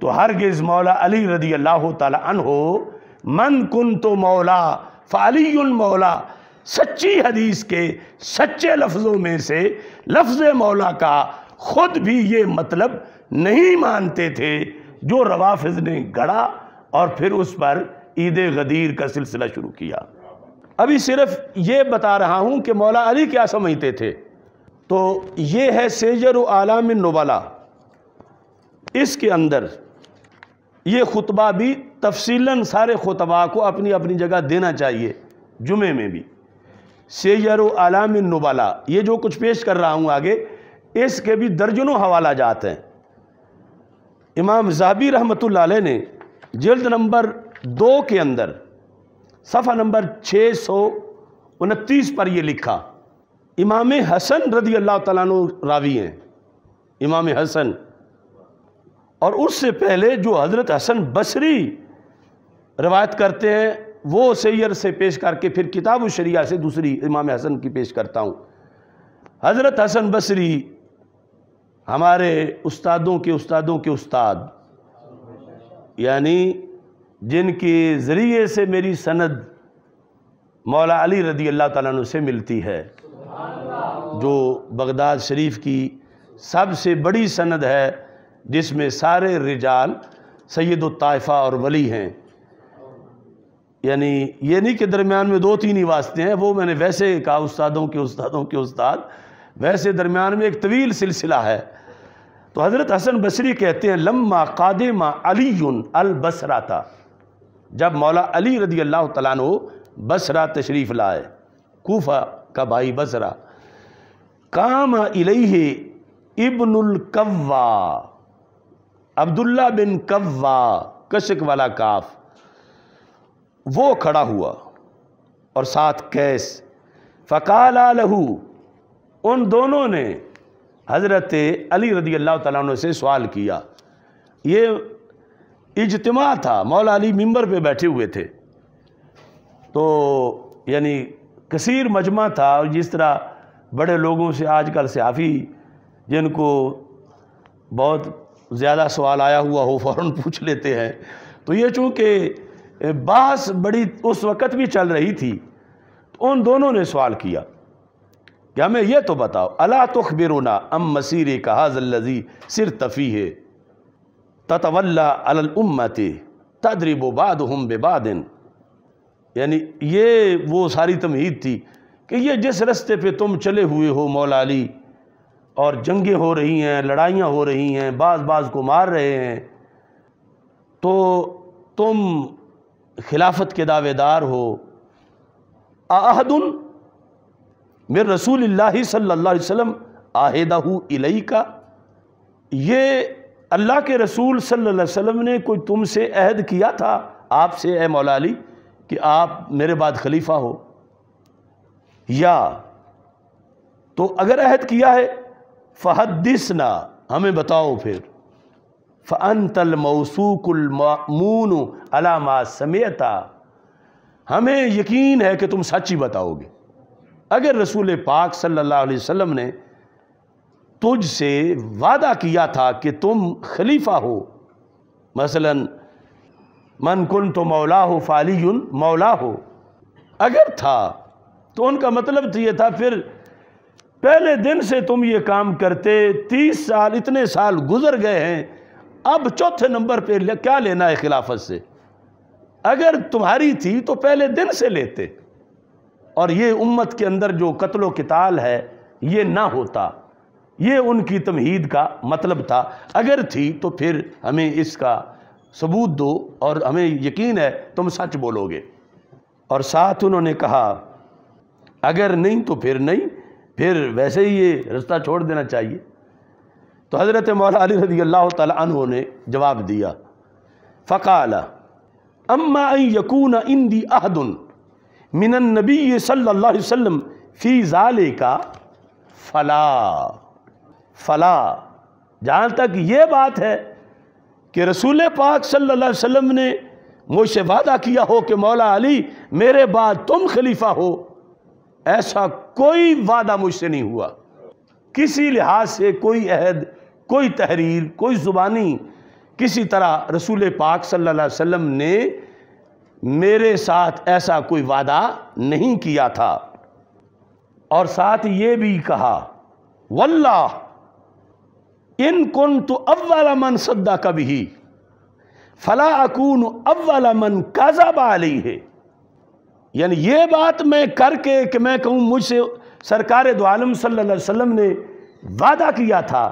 तो हरगिज़ मौला अली रदी अल्लाह हो मन कुन तो मौला फ़ाली मौला सच्ची हदीस के सच्चे लफ्ज़ों में से लफ्ज़ मौला का ख़ुद भी ये मतलब नहीं मानते थे जो रवाफिज ने गढ़ा और फिर उस पर ईद गदीर का सिलसिला शुरू किया अभी सिर्फ ये बता रहा हूँ कि मौला अली क्या समझते थे तो ये है सेजर आलाम नोबाला इसके अंदर ये खुतबा भी तफसीला सारे खुतबा को अपनी अपनी जगह देना चाहिए जुमे में भी सैर आलाम नबाला ये जो कुछ पेश कर रहा हूँ आगे इसके भी दर्जनों हवाला जात हैं इमाम जहाबी रहमत ने जल्द नंबर दो के अंदर सफ़ा नंबर छः सौ उनतीस पर यह लिखा इमाम हसन रदी अल्लाह तु रावी हैं इमाम हसन और उससे पहले जो हज़रत हसन बसरी रवायत करते हैं वो सैर से पेश करके फिर किताब शरिया से दूसरी इमाम हसन की पेश करता हूँ हज़रत हसन बसरी हमारे उस्तादों के उस्तादों के उस्ताद यानी जिनके ज़रिए से मेरी सनद मौला अली रदी अल्लाह तु से मिलती है जो बगदाद शरीफ की सबसे बड़ी सनद है जिसमें सारे रिजाल सैद ताइफ़ा और वली हैं यानी ये नहीं कि दरमियान में दो तीन ही वास्ते हैं वो मैंने वैसे कहा उस्तादों के उस्तादों के उस्ताद वैसे दरमियान में एक तवील सिलसिला है तो हज़रत हसन बसरी कहते हैं लम्मा कादिमा अली अलबसरा था जब मौला अली रदी अल्लाह तु बसरा तशरीफ़ लाए कोफा का भाई बसरा काम अलह इबनकवा अब्दुल्ला बिन कव्वा कशक वाला काफ वो खड़ा हुआ और साथ कैस फ़काल लहू उन दोनों ने हज़रत अली रदी अल्लाह तुम से सवाल किया ये इजतमा था मौला अली मंबर पे बैठे हुए थे तो यानी कसीर मजमा था और जिस तरह बड़े लोगों से आजकल सहाफ़ी जिनको बहुत ज़्यादा सवाल आया हुआ हो फ़ौर पूछ लेते हैं तो ये चूँकि बहस बड़ी उस वक़्त भी चल रही थी तो उन दोनों ने सवाल किया कि हमें यह तो बताओ अला तुखबिरुना अम मसीर कहाज़ल्लजी सिर तफ़ी है ततवल्ला अलउम्मत तदरिब बाद हम बेबादिन यानी ये वो सारी तमहीद थी कि ये जिस रस्ते पे तुम चले हुए हो मौलाली और जंगें हो रही हैं लड़ाइयाँ हो रही हैं बाज़ बाज़ को मार रहे हैं तो तुम खिलाफत के दावेदार हो आहदन मेर रसूल सल्ला वम आहदा इलई का ये अल्लाह के रसूल सल्ला वसम ने कोई तुमसे अहद किया था आपसे ए मौला अली कि आप मेरे बाद खलीफा हो या तो अगर अहद किया है फ़हदिस ना हमें बताओ फिर फ़नतल मौसूकलमून अलामा समेता हमें यकीन है कि तुम सच ही बताओगे अगर रसूल पाक सल्लल्लाहु अलैहि वसल्लम ने तुझसे वादा किया था कि तुम खलीफा हो मसलन मन कुन तो मौला हो फाली मौला हो अगर था तो उनका मतलब तो ये था फिर पहले दिन से तुम ये काम करते तीस साल इतने साल गुजर गए हैं अब चौथे नंबर पे ले, क्या लेना है खिलाफत से अगर तुम्हारी थी तो पहले दिन से लेते और ये उम्मत के अंदर जो कत्लो किताल है ये ना होता ये उनकी तमहीद का मतलब था अगर थी तो फिर हमें इसका सबूत दो और हमें यकीन है तुम सच बोलोगे और साथ उन्होंने कहा अगर नहीं तो फिर नहीं फिर वैसे ही ये रास्ता छोड़ देना चाहिए तो हज़रत मौला अली अल्लाह तु ने जवाब दिया फ़काल अम्मा यकून इंदी अहदन मिनन नबी सल्ला वम फ़ी ज़ाले का फ़ला फ़ला जहाँ तक ये बात है कि रसूल पाक सल्ला वम ने मुझसे वादा किया हो कि मौला अली मेरे बाद तुम खलीफा हो ऐसा कोई वादा मुझसे नहीं हुआ किसी लिहाज से कोई अहद कोई तहरीर कोई ज़ुबानी किसी तरह रसूल पाक सल्लल्लाहु अलैहि वसल्लम ने मेरे साथ ऐसा कोई वादा नहीं किया था और साथ ये भी कहा वल्ला इन कन तो अव्वाला मन सद्दा कभी फला अकून अव्वाला मन काजाबा अली है यानी ये बात मैं करके कि मैं कहूँ मुझसे सरकार दो आलम सल्ला वसम ने वादा किया था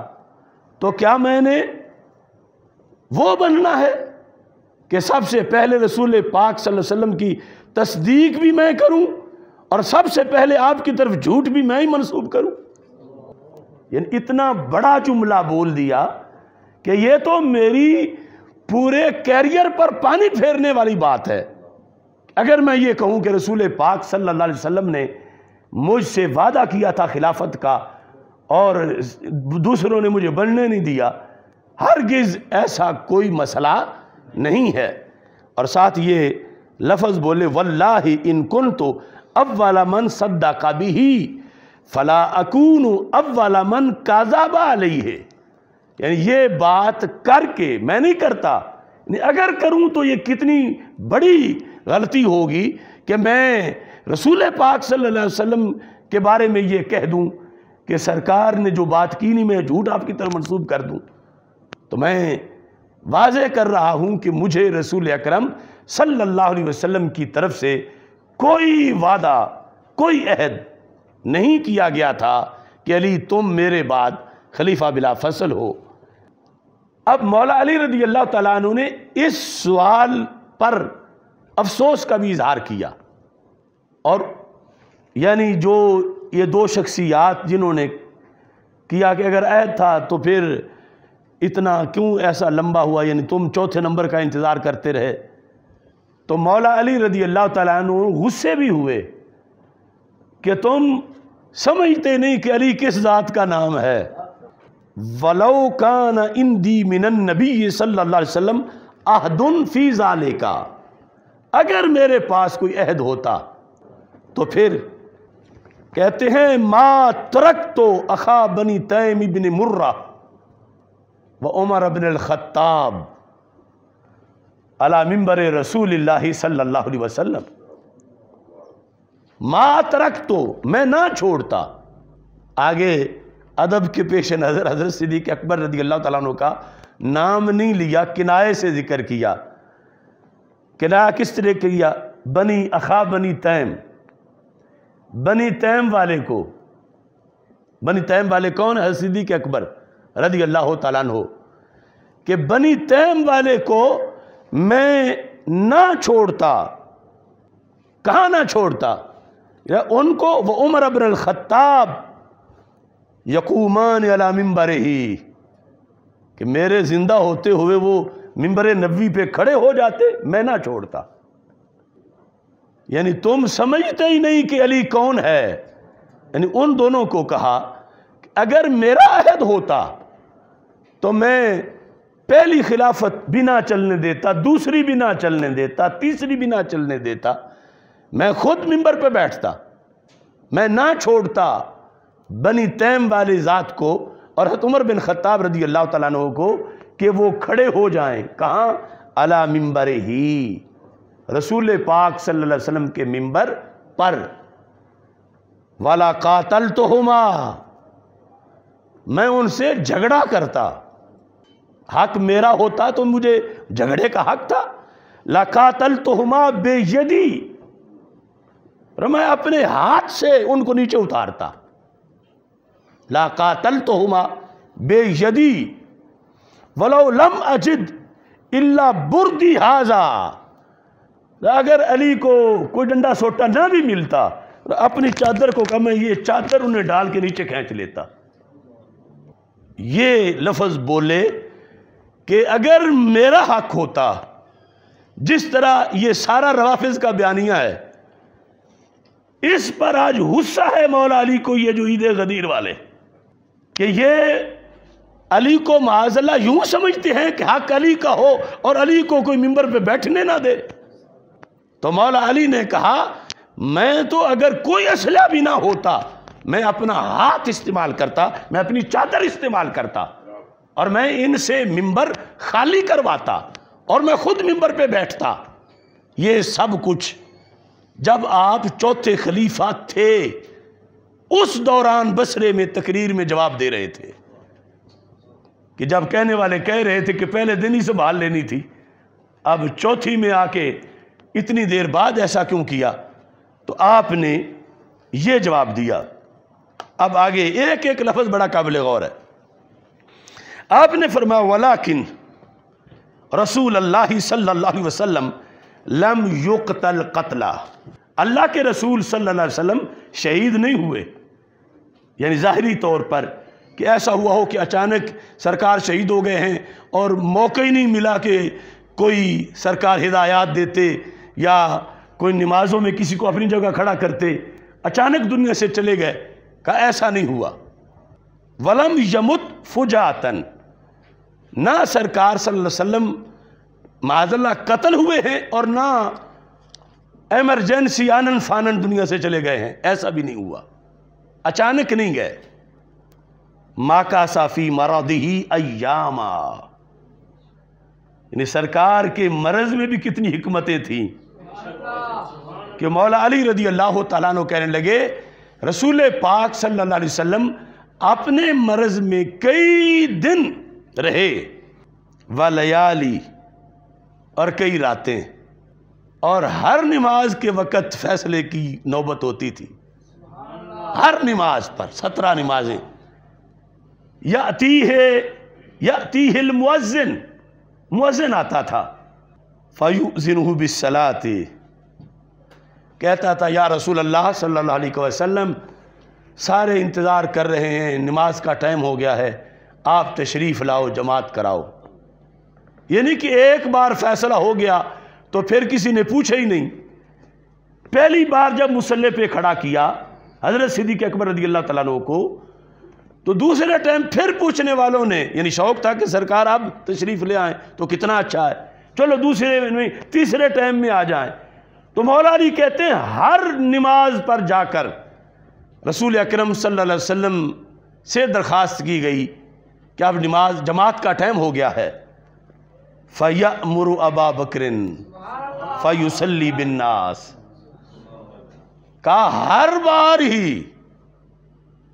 तो क्या मैंने वो बनना है कि सबसे पहले रसूल पाक सल्लल्लाहु अलैहि वसल्लम की तस्दीक भी मैं करूं और सबसे पहले आपकी तरफ झूठ भी मैं ही मनसूब करूं यानी इतना बड़ा जुमला बोल दिया कि ये तो मेरी पूरे कैरियर पर पानी फेरने वाली बात है अगर मैं ये कहूँ कि रसूल पाक सल्लल्लाहु अलैहि वसल्लम ने मुझसे वादा किया था खिलाफत का और दूसरों ने मुझे बनने नहीं दिया हरगिज़ ऐसा कोई मसला नहीं है और साथ ये लफ्ज़ बोले वल्ला ही इनकुन तो अब वाला मन सद्दा का भी ही फला अकून अब वाला मन काजाबा अलई है यानी ये बात करके मैं नहीं करता नहीं अगर करूं तो ये कितनी बड़ी गलती होगी कि मैं रसूल पाक सल्लल्लाहु अलैहि वसल्लम के बारे में ये कह दूं कि सरकार ने जो बात की नहीं मैं झूठ आपकी तरफ मनसूब कर दूं तो मैं वाज कर रहा हूं कि मुझे रसूल अक्रम सल्लल्लाहु अलैहि वसल्लम की तरफ से कोई वादा कोई अहद नहीं किया गया था कि अली तुम मेरे बाद खलीफा बिला फसल हो अब मौला अली रदी अल्लाह तु ने इस सवाल पर अफसोस का भी इजहार किया और यानी जो ये दो शख्सियात जिन्होंने किया कि अगर ऐद था तो फिर इतना क्यों ऐसा लंबा हुआ यानी तुम चौथे नंबर का इंतज़ार करते रहे तो मौला अली रदी अल्लाह तु गुस्से भी हुए कि तुम समझते नहीं कि अली किस ज़ात का नाम है वलो कान इन दी मिनन नबी सल्ला वसम आहदन फ़ी जाले का अगर मेरे पास कोई अहद होता तो फिर कहते हैं माँ तरक तो अखा बनी तैम इबिन मुर्रा व उमर अबिन ख़त्ताब अला मिम्बर रसूल सल्ला वसलम माँ तरक तो मैं ना छोड़ता आगे अदब के पेश नज़र हजरत सिद्दीक अकबर रदी अल्लाह तुका का नाम नहीं लिया किनाए से जिक्र किया किराया किस तरह किया बनी अखा बनी तैम बनी तैम वाले को बनी तैम वाले कौन है के अकबर रदी अल्लाह तला हो कि बनी तैम वाले को मैं ना छोड़ता कहाँ ना छोड़ता उनको वह उमर अबन ख़त्ताब यकूमान अलामिम बरे ही कि मेरे ज़िंदा होते हुए वो मिंबर नबी पे खड़े हो जाते मैं ना छोड़ता यानी तुम समझते ही नहीं कि अली कौन है यानी उन दोनों को कहा अगर मेरा अहद होता तो मैं पहली खिलाफत भी ना चलने देता दूसरी भी ना चलने देता तीसरी भी ना चलने देता मैं खुद मिंबर पे बैठता मैं ना छोड़ता बनी तैम वाली ज़ात को और हतमर बिन खत्ताब रदी अल्लाह तु को कि वो खड़े हो जाएं कहाँ अला मिंबर ही रसूल पाक सल्लल्लाहु अलैहि वसल्लम के मिंबर पर वाला कातल तो हुमा मैं उनसे झगड़ा करता हक मेरा होता तो मुझे झगड़े का हक था लकातल तो हुमा बेयदी मैं अपने हाथ से उनको नीचे उतारता लाकातल तो हुमा बेयदी वलम अजिद इल्ला बुरदी हाजा अगर अली को कोई डंडा सोटा ना भी मिलता तो अपनी चादर को कम ये चादर उन्हें डाल के नीचे खींच लेता ये लफज बोले कि अगर मेरा हक होता जिस तरह ये सारा रवाफिज का बयानिया है इस पर आज गुस्सा है मौला अली को ये जो ईद गदीर वाले कि ये अली को माजल्ला यूं समझते हैं कि हक अली का हो और अली को कोई मिंबर पे बैठने ना दे तो मौला अली ने कहा मैं तो अगर कोई असला भी ना होता मैं अपना हाथ इस्तेमाल करता मैं अपनी चादर इस्तेमाल करता और मैं इनसे मिंबर खाली करवाता और मैं खुद मिंबर पे बैठता ये सब कुछ जब आप चौथे खलीफा थे उस दौरान बसरे में तकरीर में जवाब दे रहे थे कि जब कहने वाले कह रहे थे कि पहले दिन ही संभाल लेनी थी अब चौथी में आके इतनी देर बाद ऐसा क्यों किया तो आपने ये जवाब दिया अब आगे एक एक लफ्ज़ बड़ा काबिल गौर है आपने फरमाया किन रसूल अल्लाह सल्लल्लाहु वसल्लम लम युकतल कतला अल्लाह के रसूल सल्लल्लाहु अलैहि वसल्लम शहीद नहीं हुए यानी ज़ाहरी तौर पर कि ऐसा हुआ हो कि अचानक सरकार शहीद हो गए हैं और मौका ही नहीं मिला कि कोई सरकार हिदायत देते या कोई नमाज़ों में किसी को अपनी जगह खड़ा करते अचानक दुनिया से चले गए का ऐसा नहीं हुआ वलम यमुत फुजातन ना सरकार सल्लम माजल्ला कत्ल हुए हैं और ना एमरजेंसी आनन फानन दुनिया से चले गए हैं ऐसा भी नहीं हुआ अचानक नहीं गए माका साफ़ी मरा अयामा यानी सरकार के मरज में भी कितनी हमतें थी कि मौला अली रदी अल्लाह तु कहने लगे रसूल पाक सल्ला अपने मरज में कई दिन रहे व लयाली और कई रातें और हर नमाज के वक़्त फ़ैसले की नौबत होती थी हर नमाज पर सत्रह नमाजें याती है याती हिल आता था फ़युज़िन बिसलात कहता था या रसूल अल्लाह सल्ला वसम सारे इंतज़ार कर रहे हैं नमाज का टाइम हो गया है आप तशरीफ़ लाओ जमात कराओ यानी कि एक बार फैसला हो गया तो फिर किसी ने पूछा ही नहीं पहली बार जब मुसल्ले पे खड़ा किया हज़रत सिद्दीक अकबर रदी अल्लाह तु को तो दूसरे टाइम फिर पूछने वालों ने यानी शौक था कि सरकार आप तशरीफ़ ले आए तो कितना अच्छा है चलो दूसरे में तीसरे टाइम में आ जाए तो मौला अली कहते हैं हर नमाज पर जाकर रसूल अक्रम सल्लम से दरख्वास्त की गई कि अब नमाज जमात का टाइम हो गया है फैया मुरु अबा बकरिन फ़युसली बिन्नास का हर बार ही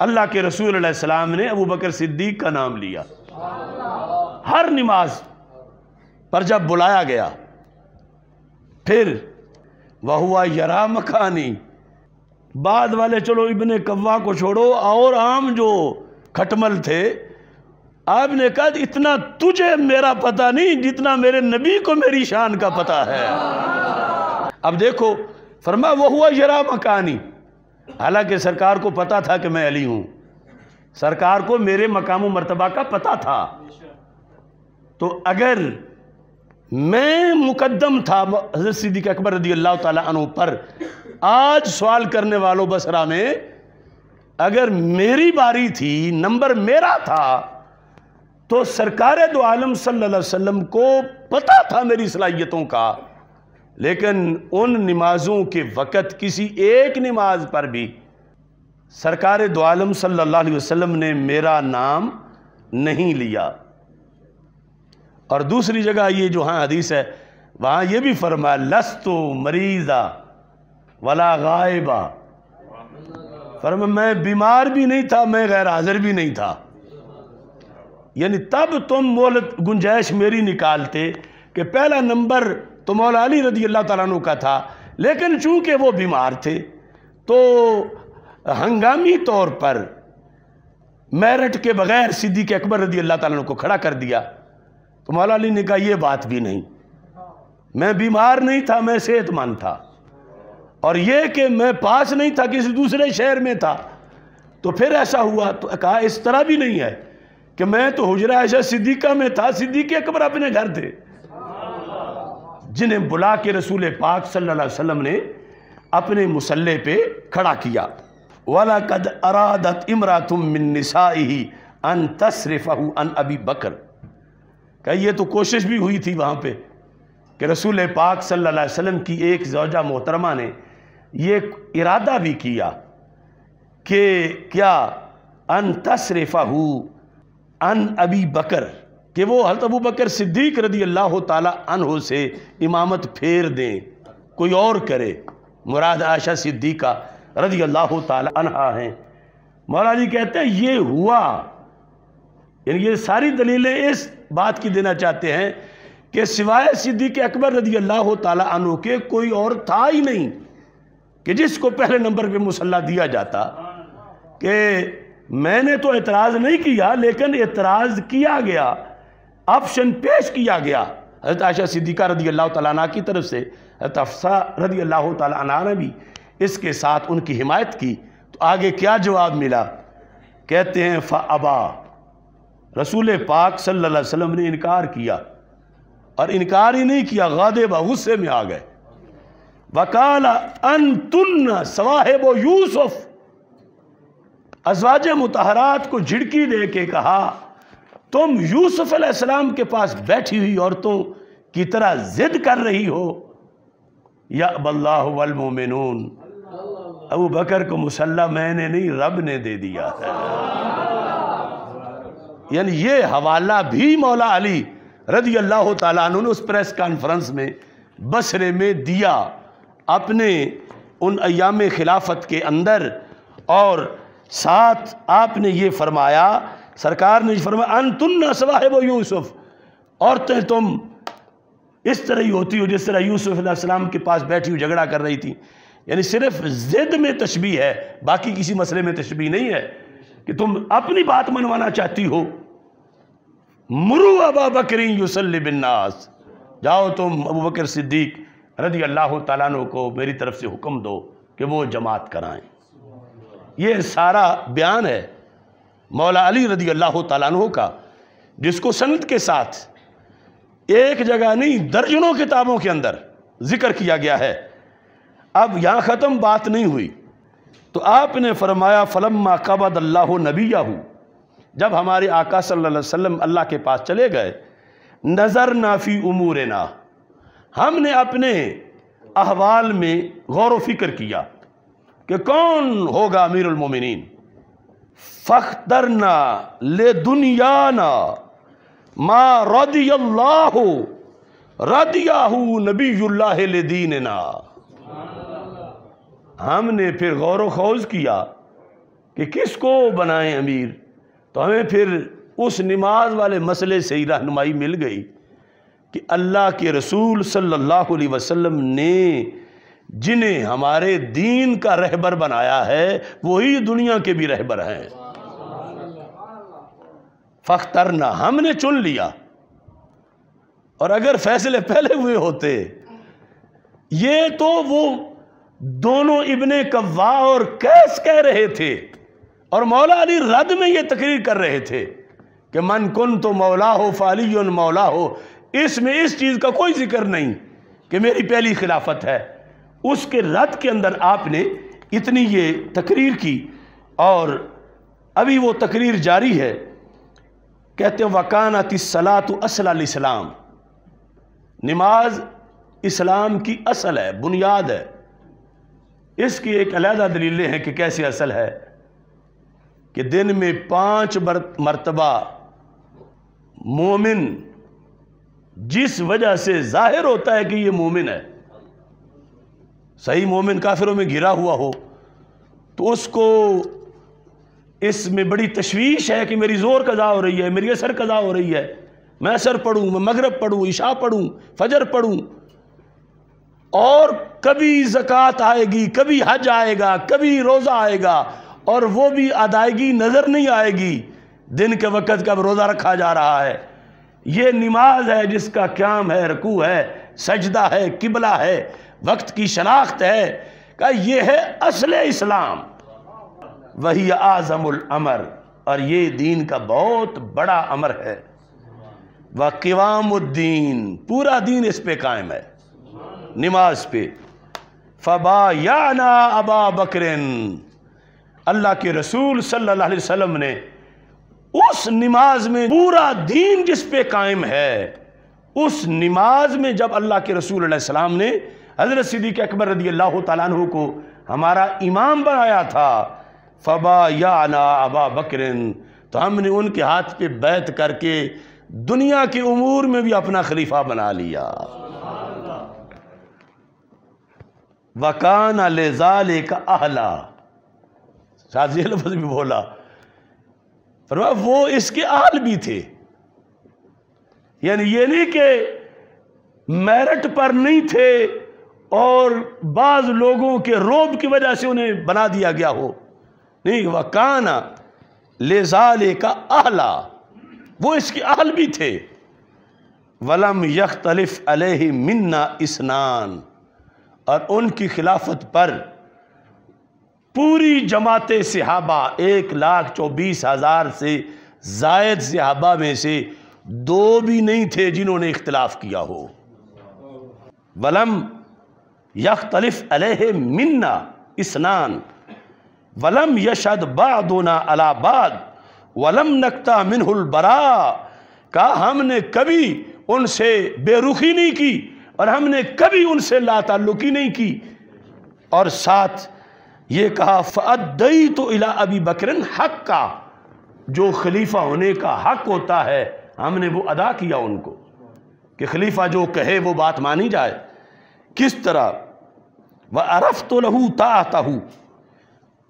अल्लाह के रसूल सलाम ने अबू बकर सिद्दीक का नाम लिया हर नमाज पर जब बुलाया गया फिर वह हुआ यरा मखानी बाद वाले चलो इबन कव्वा को छोड़ो और आम जो खटमल थे आपने कहा इतना तुझे मेरा पता नहीं जितना मेरे नबी को मेरी शान का पता है अब देखो फरमा वह हुआ यरा मकानी हालांकि सरकार को पता था कि मैं अली हूं सरकार को मेरे मकाम मरतबा का पता था तो अगर मैं मुकदम था हजरत सिद्दीक अकबर रदी अल्लाह तु पर आज सवाल करने वालों बसरा में अगर मेरी बारी थी नंबर मेरा था तो सरकार दो आलम सल्लल्लाहु अलैहि वसल्लम को पता था मेरी सलाहियतों का लेकिन उन नमाज़ों के वक़्त किसी एक नमाज पर भी सरकार दो आलम सल्लल्लाहु अलैहि वसल्लम ने मेरा नाम नहीं लिया और दूसरी जगह ये जो हाँ हदीस है वहाँ ये भी फरमाया लस्तो मरीज़ा वला गायबा फरमा मैं बीमार भी नहीं था मैं गैर हाजिर भी नहीं था यानी तब तुम मोहलत गुंजाइश मेरी निकालते कि पहला नंबर तो मौला अली रदी अल्लाह तु का था लेकिन चूंकि वो बीमार थे तो हंगामी तौर पर मेरठ के बगैर सिद्दीक अकबर रदी अल्लाह तु को खड़ा कर दिया तो मौला अली ने कहा यह बात भी नहीं मैं बीमार नहीं था मैं सेहतमंद था और यह कि मैं पास नहीं था किसी दूसरे शहर में था तो फिर ऐसा हुआ तो कहा इस तरह भी नहीं है कि मैं तो हजरा ऐसा सिद्दीका में था सिद्दीक अकबर अपने घर थे जिन्हें बुला के रसूल पाक सल्लल्लाहु अलैहि वसल्लम ने अपने मुसल्ले पे खड़ा किया वाला कद अरादत इमरा तुम मिनसाई अन तसरफ़ अन अबी बकर कह ये तो कोशिश भी हुई थी वहाँ पे कि रसूल पाक सल्लल्लाहु अलैहि वसल्लम की एक जोजा मोहतरमा ने ये इरादा भी किया कि क्या अन तसरफ़ अन अबी बकर कि वो हरत अबू बकर सिद्दीक रदी अल्लाह तहो से इमामत फेर दें कोई और करे मुराद आशा सिद्दीका रदी अल्लाह तहा हैं मौला जी कहते हैं ये हुआ यानी ये सारी दलीलें इस बात की देना चाहते हैं कि सिवाय सिद्दीक अकबर रदी अल्लाह तहों के कोई और था ही नहीं कि जिसको पहले नंबर पर मुसल्ला दिया जाता कि मैंने तो एतराज़ नहीं किया लेकिन एतराज़ किया गया ऑप्शन पेश किया गया हजरत आयशा सिद्दीका रदी अल्लाह तला की तरफ से हजरत अफसा रदी अल्लाह तला ने भी इसके साथ उनकी हिमायत की तो आगे क्या जवाब मिला कहते हैं फ अबा रसूल पाक सल्लल्लाहु अलैहि वसल्लम ने इनकार किया और इनकार ही नहीं किया गादे गुस्से में आ गए वकाला अन तुन सवाहिब यूसुफ अजवाज मतहरात को झिड़की दे के कहा तुम यूसुफ अलैहिस्सलाम के पास बैठी हुई औरतों की तरह जिद कर रही हो या अबल्लामोमिन अबू बकर को मुसल्ला मैंने नहीं रब ने दे दिया है यानी ये हवाला भी मौला अली रदी अल्लाह ने उस प्रेस कॉन्फ्रेंस में बसरे में दिया अपने उन अयाम खिलाफत के अंदर और साथ आपने ये फरमाया सरकार ने फरमा अन तुम न वो यूसुफ औरतें तुम इस तरह ही होती हो जिस तरह यूसुफ के पास बैठी हुई झगड़ा कर रही थी यानी सिर्फ जिद में तशबी है बाकी किसी मसले में तशबी नहीं है कि तुम अपनी बात मनवाना चाहती हो मुरु अबा बकरी यूसल्ली बिन्नास जाओ तुम अबू बकर सिद्दीक रदी अल्लाह तु को मेरी तरफ से हुक्म दो कि वो जमात कराएं ये सारा बयान है मौला अली रदी अल्लाह तु का जिसको संत के साथ एक जगह नहीं दर्जनों किताबों के अंदर जिक्र किया गया है अब यहाँ ख़त्म बात नहीं हुई तो आपने फरमाया फ़लम कबद अल्लाह नबिया जब हमारे आका सल्लल्लाहु अलैहि वसल्लम अल्लाह के पास चले गए नज़र नाफी उमूर ना हमने अपने अहवाल में गौर व फिक्र किया कि कौन होगा अमीरमिन ना ले दुनियाना माँ रदियल्लाह नबी नबील्ला ले ना हमने फिर गौर खोज किया कि किसको बनाएं अमीर तो हमें फिर उस नमाज वाले मसले से ही रहनुमाई मिल गई कि अल्लाह के रसूल सल्लल्लाहु अलैहि वसल्लम ने जिन्हें हमारे दीन का रहबर बनाया है वही दुनिया के भी रहबर हैं फ़ख्तरना हमने चुन लिया और अगर फैसले पहले हुए होते ये तो वो दोनों इबन कव्वा और कैस कह रहे थे और मौला अली रद में ये तकरीर कर रहे थे कि मन कुन तो मौला हो फाली मौला हो इसमें इस चीज़ का कोई जिक्र नहीं कि मेरी पहली खिलाफत है उसके रद के अंदर आपने इतनी ये तकरीर की और अभी वो तकरीर जारी है कहते हैं वकानत सलात इस्लाम नमाज इस्लाम की असल है बुनियाद है इसकी एक अलहदा दलीलें हैं कि कैसे असल है कि दिन में पांच मरतबा मोमिन जिस वजह से जाहिर होता है कि ये मोमिन है सही मोमिन काफिरों में घिरा हुआ हो तो उसको इसमें बड़ी तशवीश है कि मेरी ज़ोर कज़ा हो रही है मेरी असर कज़ा हो रही है मैं असर पढ़ूँ मैं मगरब पढ़ूँ ईशा पढ़ूँ फजर पढ़ूँ और कभी ज़क़़त आएगी कभी हज आएगा कभी रोज़ा आएगा और वो भी अदायगी नज़र नहीं आएगी दिन के वक़्त कब रोज़ा रखा जा रहा है ये नमाज है जिसका क्याम है रकू है सजदा है किबला है वक्त की शनाख्त है का ये है असल इस्लाम वही आज़मुल अमर और ये दीन का बहुत बड़ा अमर है व किवामुद्दीन पूरा दीन इस पे कायम है नमाज पे फबा या ना अबा बकरन अल्लाह के रसूल सल्लल्लाहु अलैहि वसल्लम ने उस नमाज में पूरा दीन जिस पे कायम है उस नमाज में जब अल्लाह के रसूल सलाम ने हज़रत सिद्दीक अकबर रदी अल्लाह तु को हमारा इमाम बनाया था फ़बा या ना अबा बकर तो हमने उनके हाथ पे बैत करके दुनिया के उमूर में भी अपना खलीफा बना लिया वकान जाले का आहला शाजी लफज भी बोला पर वो इसके आल भी थे यानी ये नहीं कि मेरिट पर नहीं थे और बाज़ लोगों के रोब की वजह से उन्हें बना दिया गया हो नहीं वकाना लेजाले का आला वो इसके आहल भी थे वलम यख तलफ़ अलह मन्ना स्नान और उनकी खिलाफत पर पूरी जमात सहाबा एक लाख चौबीस हज़ार से जायद सिहाबा में से दो भी नहीं थे जिन्होंने इख्तलाफ किया हो वलम यख तलफ़ अलह मन्ना स्नान वलम यशद बादोना अलाबाद वलम नकता मिनहुल बरा का हमने कभी उनसे बेरुखी नहीं की और हमने कभी उनसे लाताल्लुकी नहीं की और साथ ये कहा फई तो इला अबी बकरन हक का जो खलीफा होने का हक होता है हमने वो अदा किया उनको कि खलीफा जो कहे वो बात मानी जाए किस तरह वह अरफ तो लहू ताहू हूँ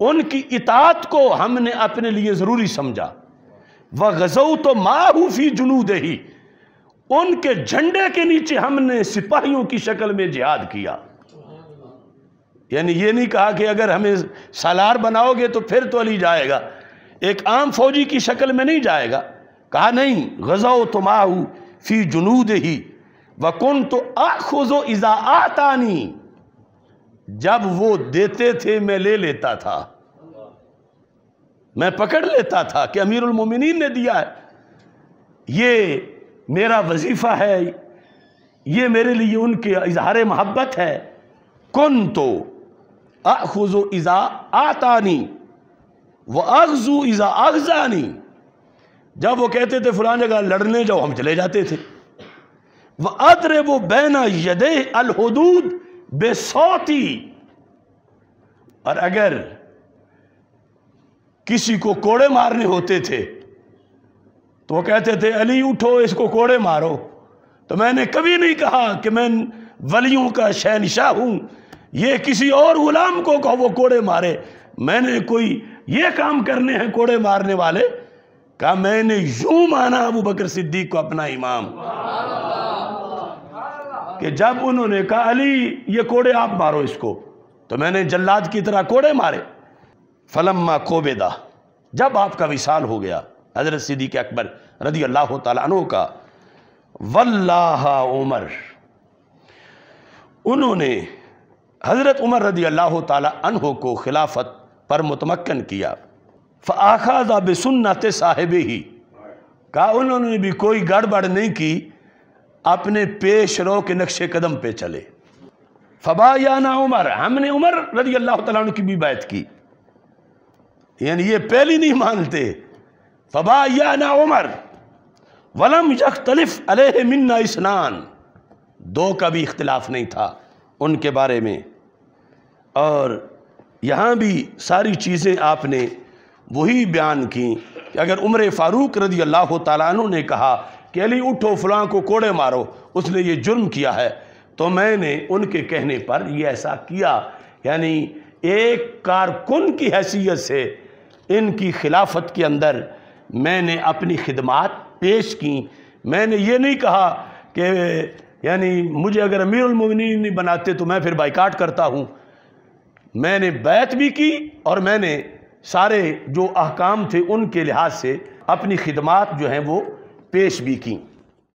उनकी इतात को हमने अपने लिए ज़रूरी समझा वह गज़ो तो माहूफ़ी जुनू दही उनके झंडे के नीचे हमने सिपाहियों की शक्ल में जिहाद किया यानी ये नहीं कहा कि अगर हमें सालार बनाओगे तो फिर तो अली जाएगा एक आम फौजी की शक्ल में नहीं जाएगा कहा नहीं गज़ो तो माहू फ़ी जुनूद ही वकुन तो आखुजो इज़ा आतानी जब वो देते थे मैं ले लेता था मैं पकड़ लेता था कि अमीरुल उलमोमिन ने दिया है ये मेरा वजीफ़ा है ये मेरे लिए उनके इजहार मोहब्बत है कौन तो अखुज़ो इज़ा आतानी वह अगजू इज़ा अगजानी जब वो कहते थे फलां जगह लड़ने जाओ हम चले जाते थे वह अदर वो बैना यदे अलहदूद बेसौती और अगर किसी को कोड़े मारने होते थे तो वो कहते थे अली उठो इसको कोड़े मारो तो मैंने कभी नहीं कहा कि मैं वलियों का शहनशाह हूं ये किसी और गुलाम को कहो वो कोड़े मारे मैंने कोई ये काम करने हैं कोड़े मारने वाले कहा मैंने यूं माना अबू बकर सिद्दीक को अपना इमाम कि जब उन्होंने कहा अली ये कोड़े आप मारो इसको तो मैंने जल्लाद की तरह कोड़े मारे फलम्मा कोबेदा जब आपका विशाल हो गया हजरत सिद्दीक अकबर रदी अल्लाह तु का वल्लाह उमर उन्होंने हज़रत उमर रदी अल्लाह तु को खिलाफत पर मुतमक्न किया फ़ाखाजा बेसन्नत साहिब ही कहा उन्होंने भी कोई गड़बड़ नहीं की अपने पेश रो के नक्शे कदम पे चले फबा या ना उमर हमने उमर रजी अल्लाह तु की भी बात की यानी ये पहली नहीं मानते फबा या ना उमर वलम यख्तलिफ अलह मन्ना स्नान दो का भी इख्तलाफ नहीं था उनके बारे में और यहाँ भी सारी चीज़ें आपने वही बयान की कि अगर उम्र फ़ारूक रजी अल्लाह तु ने कहा कि अली उठो फलां को कोड़े मारो उसने ये जुर्म किया है तो मैंने उनके कहने पर यह ऐसा किया यानी एक कारकुन की हैसियत से इनकी खिलाफत के अंदर मैंने अपनी खिदमात पेश की मैंने ये नहीं कहा कि यानी मुझे अगर अमीरमिन नहीं बनाते तो मैं फिर बाइकाट करता हूँ मैंने बैत भी की और मैंने सारे जो अहकाम थे उनके लिहाज से अपनी खिदमात जो हैं वो Peixe, biquinho.